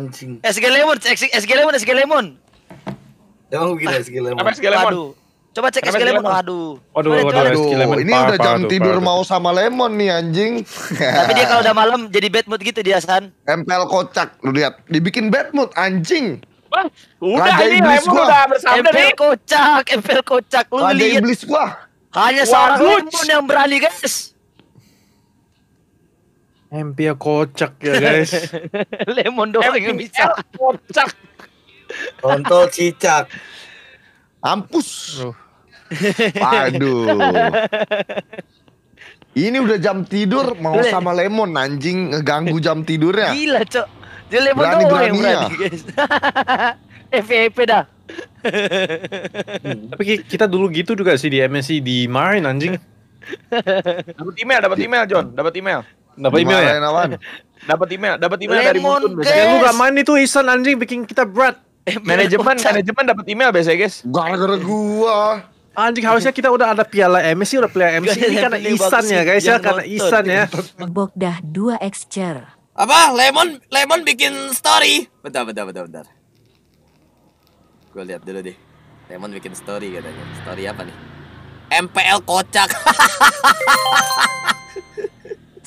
Anjing. Eh, SG Lemon, eh, SG Lemon, eh, SG Lemon. Emang gila SG Lemon. Apa SG Lemon? Aduh. Coba cek SG Lemon. Waduh. Waduh, waduh, waduh. Lemon. Ini udah jam tidur mau sama Lemon nih anjing. Tapi dia kalau udah malam jadi bad mood gitu dia San. Empel kocak lu lihat. Dibikin bad mood anjing. Wah, udah Raja ini Lemon gua. udah bersabda nih. kocak, empel kocak lu lihat. Raja iblis gua. Hanya seorang Lemon yang berani guys. MPL ya kocak ya guys. Lemon doang yang ya bisa. kocak. Contoh cicak. Ampus. Aduh. Waduh. Ini udah jam tidur mau Le. sama lemon anjing ngeganggu jam tidurnya. Gila, Cok. Dia lemon berani, doang yang berani, guys. FVP dah. Tapi kita dulu gitu juga sih di MSC di Marin anjing. dapat email, dapat email John, dapat email. Dapat email ya? Dapat email, dapat email dari Mutun. Ya lu gak main itu Isan anjing bikin kita berat. Eh, manajemen, manajemen dapat email biasanya, guys. Gara-gara gua. Anjing harusnya kita udah ada piala MC, udah piala MC ini karena Isan ya, guys ya, karena Isan ya. dah 2 Excher. Apa? Lemon, Lemon bikin story. Bentar, bentar, bentar, bentar. Gue lihat dulu deh. Lemon bikin story katanya. Story apa nih? MPL kocak.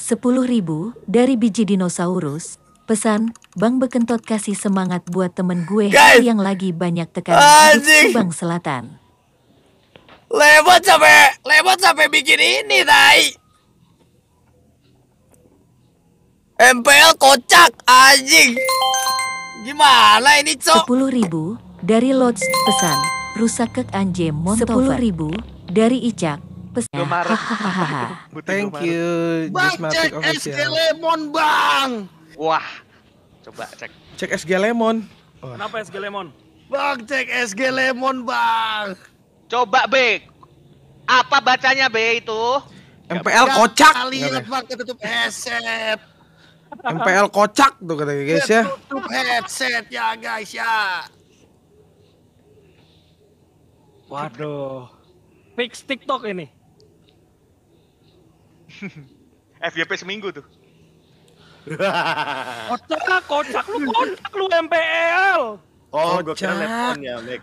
Sepuluh ribu dari biji dinosaurus. Pesan, Bang Bekentot kasih semangat buat temen gue Guys. yang lagi banyak tekanan di Bang Selatan. Lewat sampai, lewat sampai bikin ini, tai. MPL kocak, anjing. Gimana ini, Cok? ribu dari Lodz pesan, rusak kek anjem Montover. ribu dari Icak, pesan. Thank you. Bang cek SG Lemon bang. Wah, coba cek. Cek SG Lemon. Kenapa SG Lemon? Bang cek SG Lemon bang. Coba B. Apa bacanya B itu? MPL kocak. Lihat bang ketutup headset. MPL kocak tuh kata guys ya. Tutup headset ya guys ya. Waduh. Fix TikTok ini. FYP seminggu tuh. kocak, ah, kocak lu kocak lu MPL. Oh, gua kira lemon ya, Mek.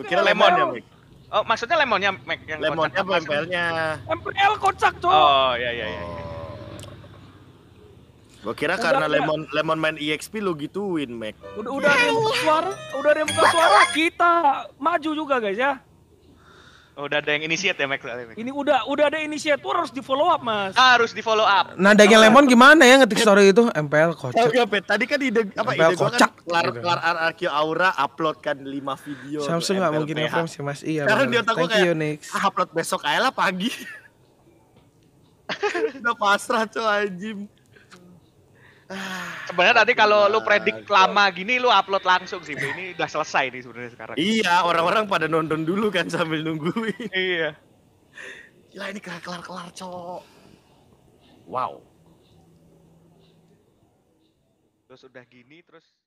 gua kira lemon ya, Mek. Oh, maksudnya ya, lemonnya Mac yang lemonnya kocak. MPL-nya. MPL kocak, tuh. Oh, iya iya iya. Oh. Gua kira udah, karena ya. lemon lemon main EXP lu gituin, Mac. Udah udah ada yang buka suara, udah ada yang buka suara kita maju juga guys ya. Oh, udah ada yang inisiat ya Max. Ini udah udah ada inisiator harus di follow up mas. Ah, harus di follow up. nah Nadanya Lemon gimana ya ngetik story itu MPL kocak. Oh, Tadi kan ide apa MPL ide kan kocak. Kan, kelar gitu. kelar RRQ Aura upload kan 5 video. Samsung nggak mungkin inform sih mas. Iya. Sekarang dia takut kayak ah, upload besok aja lah pagi. udah pasrah coy anjing. Ah, sebenarnya tadi kalau lu predik lama gini lu upload langsung sih. Ini udah selesai nih sebenarnya sekarang. Iya, orang-orang pada nonton dulu kan sambil nungguin. Iya. Gila ini kelar-kelar cowok. Wow. Terus udah gini terus